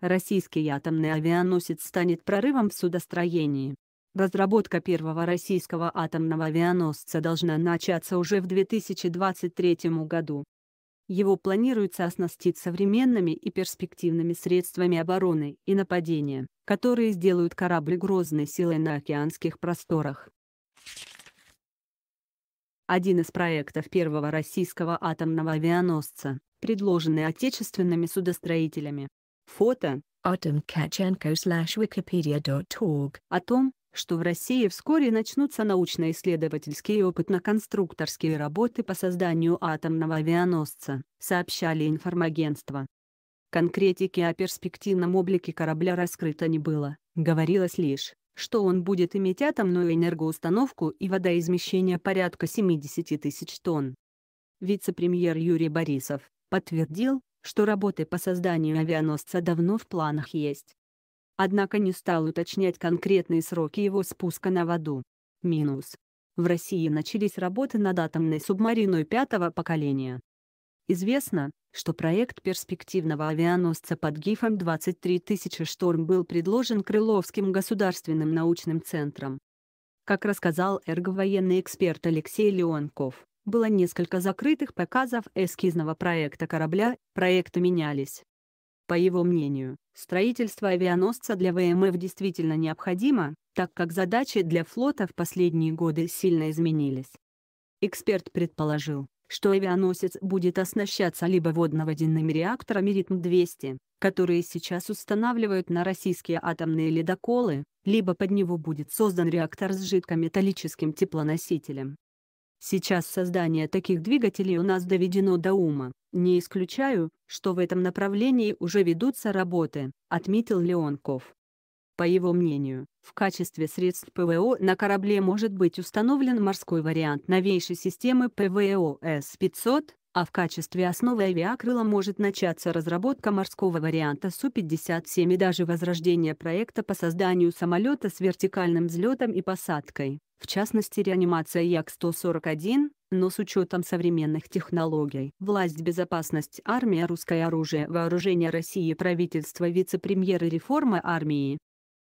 Российский атомный авианосец станет прорывом в судостроении. Разработка первого российского атомного авианосца должна начаться уже в 2023 году. Его планируется оснастить современными и перспективными средствами обороны и нападения, которые сделают корабль грозной силой на океанских просторах. Один из проектов первого российского атомного авианосца, предложенный отечественными судостроителями, Фото. Артем Каченко slash wikipedia.org. О том, что в России вскоре начнутся научно-исследовательские и опытно-конструкторские работы по созданию атомного авианосца, сообщали информагентства. Конкретики о перспективном облике корабля раскрыто не было, говорилось лишь, что он будет иметь атомную энергоустановку и водоизмещение порядка 70 тысяч тонн. Вице-премьер Юрий Борисов подтвердил, что работы по созданию авианосца давно в планах есть. Однако не стал уточнять конкретные сроки его спуска на воду. Минус. В России начались работы над атомной субмариной пятого поколения. Известно, что проект перспективного авианосца под гифом 23000 «Шторм» был предложен Крыловским государственным научным центром. Как рассказал эрговоенный эксперт Алексей Леонков, было несколько закрытых показов эскизного проекта корабля, проекты менялись. По его мнению, строительство авианосца для ВМФ действительно необходимо, так как задачи для флота в последние годы сильно изменились. Эксперт предположил, что авианосец будет оснащаться либо водно-водяными реакторами «Ритм-200», которые сейчас устанавливают на российские атомные ледоколы, либо под него будет создан реактор с жидкометаллическим теплоносителем, Сейчас создание таких двигателей у нас доведено до ума. Не исключаю, что в этом направлении уже ведутся работы, отметил Леонков. По его мнению, в качестве средств ПВО на корабле может быть установлен морской вариант новейшей системы ПВО С-500, а в качестве основы авиакрыла может начаться разработка морского варианта Су-57 и даже возрождение проекта по созданию самолета с вертикальным взлетом и посадкой в частности реанимация Як-141, но с учетом современных технологий. Власть, безопасность, армия, русское оружие, вооружение России, правительство, вице-премьеры реформы армии,